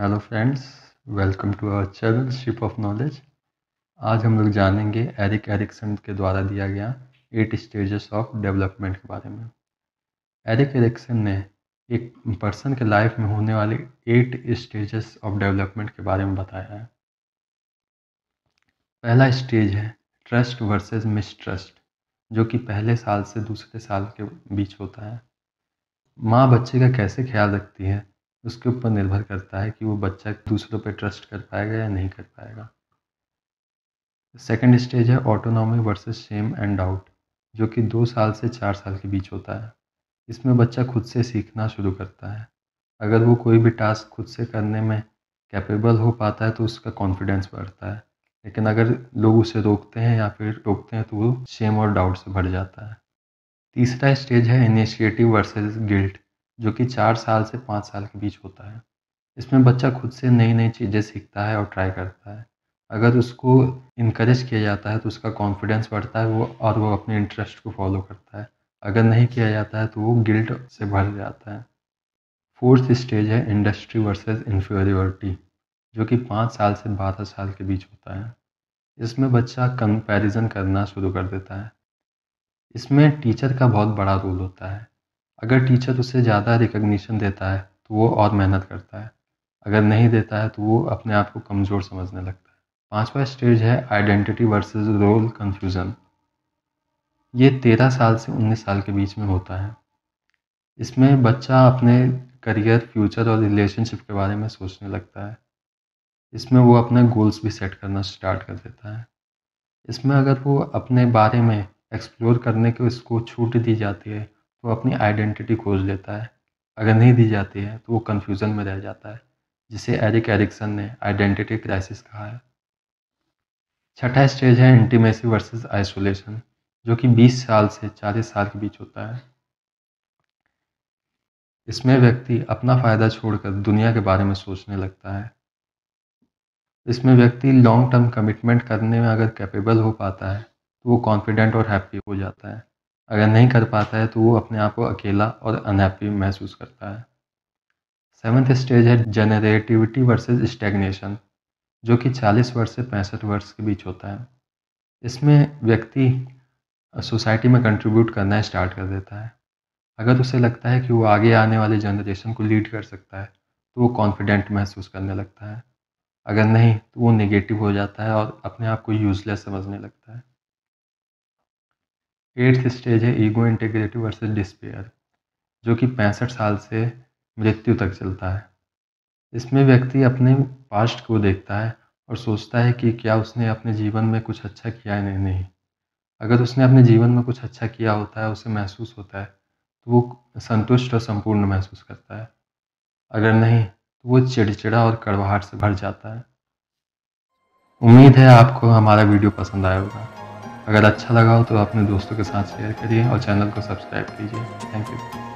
hello friends welcome to our channel ship of knowledge आज हम लोग जानेंगे एरिक एरिक्सन के द्वारा दिया गया एट स्टेजेस ऑफ डेवलपमेंट के बारे में एरिक एरिक्सन ने एक पर्सन के लाइफ में होने वाले एट स्टेजेस ऑफ डेवलपमेंट के बारे में बताया है पहला स्टेज है ट्रस्ट वर्सेस मिसट्रस्ट जो कि पहले साल से दूसरे साल के बीच होता है माँ बच्चे का कैसे ख्याल रखती है उसके ऊपर निर्भर करता है कि वो बच्चा दूसरों पर ट्रस्ट कर पाएगा या नहीं कर पाएगा सेकेंड स्टेज है autonomy versus shame and doubt जो कि दो साल से चार साल के बीच होता है इसमें बच्चा खुद से सीखना शुरू करता है अगर वो कोई भी टास्क खुद से करने में कैपेबल हो पाता है तो उसका कॉन्फिडेंस बढ़ता है लेकिन अगर लोग उसे रोकते हैं या फिर रोकते हैं तो वो शेम और डाउट से भर जाता है तीसरा स्टेज है इनिशिएटिव वर्सेस गिल्ट जो कि चार साल से पाँच साल के बीच होता है इसमें बच्चा खुद से नई नई चीज़ें सीखता है और ट्राई करता है अगर उसको इनक्रेज किया जाता है तो उसका कॉन्फिडेंस बढ़ता है वो और वो अपने इंटरेस्ट को फॉलो करता है अगर नहीं किया जाता है तो वो गिल्ट से भर जाता है फोर्थ स्टेज है इंडस्ट्री वर्सेस इन्फेरियोरिटी जो कि पाँच साल से बारह साल के बीच होता है इसमें बच्चा कंपैरिजन करना शुरू कर देता है इसमें टीचर का बहुत बड़ा रोल होता है अगर टीचर उसे ज़्यादा रिकग्निशन देता है तो वो और मेहनत करता है अगर नहीं देता है तो वो अपने आप को कमज़ोर समझने लगता है पांचवा स्टेज है आइडेंटिटी वर्सेस रोल कंफ्यूजन ये तेरह साल से उन्नीस साल के बीच में होता है इसमें बच्चा अपने करियर फ्यूचर और रिलेशनशिप के बारे में सोचने लगता है इसमें वो अपने गोल्स भी सेट करना स्टार्ट कर देता है इसमें अगर वो अपने बारे में एक्सप्लोर करने को उसको छूट दी जाती है वो अपनी आइडेंटिटी खोज लेता है अगर नहीं दी जाती है तो वो कन्फ्यूज़न में रह जाता है जिसे एरिक एरिक्सन ने आइडेंटिटी क्राइसिस कहा है छठा स्टेज है इंटीमेसी वर्सेस आइसोलेशन जो कि 20 साल से 40 साल के बीच होता है इसमें व्यक्ति अपना फ़ायदा छोड़कर दुनिया के बारे में सोचने लगता है इसमें व्यक्ति लॉन्ग टर्म कमिटमेंट करने में अगर कैपेबल हो पाता है तो वो कॉन्फिडेंट और हैप्पी हो जाता है अगर नहीं कर पाता है तो वो अपने आप को अकेला और अनहैप्पी महसूस करता है सेवन्थ स्टेज है जनरेटिविटी वर्सेस स्टेगनेशन जो कि 40 वर्ष से पैंसठ वर्ष के बीच होता है इसमें व्यक्ति सोसाइटी में कंट्रीब्यूट करना स्टार्ट कर देता है अगर उसे लगता है कि वो आगे आने वाले जनरेशन को लीड कर सकता है तो वो कॉन्फिडेंट महसूस करने लगता है अगर नहीं तो वो निगेटिव हो जाता है और अपने आप को यूजलेस समझने लगता है एट्थ स्टेज है ईगो इंटेग्रेटिव वर्सेज डिस्पेयर जो कि पैंसठ साल से मृत्यु तक चलता है इसमें व्यक्ति अपने पास्ट को देखता है और सोचता है कि क्या उसने अपने जीवन में कुछ अच्छा किया है नहीं अगर उसने अपने जीवन में कुछ अच्छा किया होता है उसे महसूस होता है तो वो संतुष्ट और संपूर्ण महसूस करता है अगर नहीं तो वो चिड़चिड़ा और कड़वाहट से भर जाता है उम्मीद है आपको हमारा वीडियो पसंद आया होगा अगर अच्छा लगा हो तो अपने दोस्तों के साथ शेयर करिए और चैनल को सब्सक्राइब कीजिए थैंक यू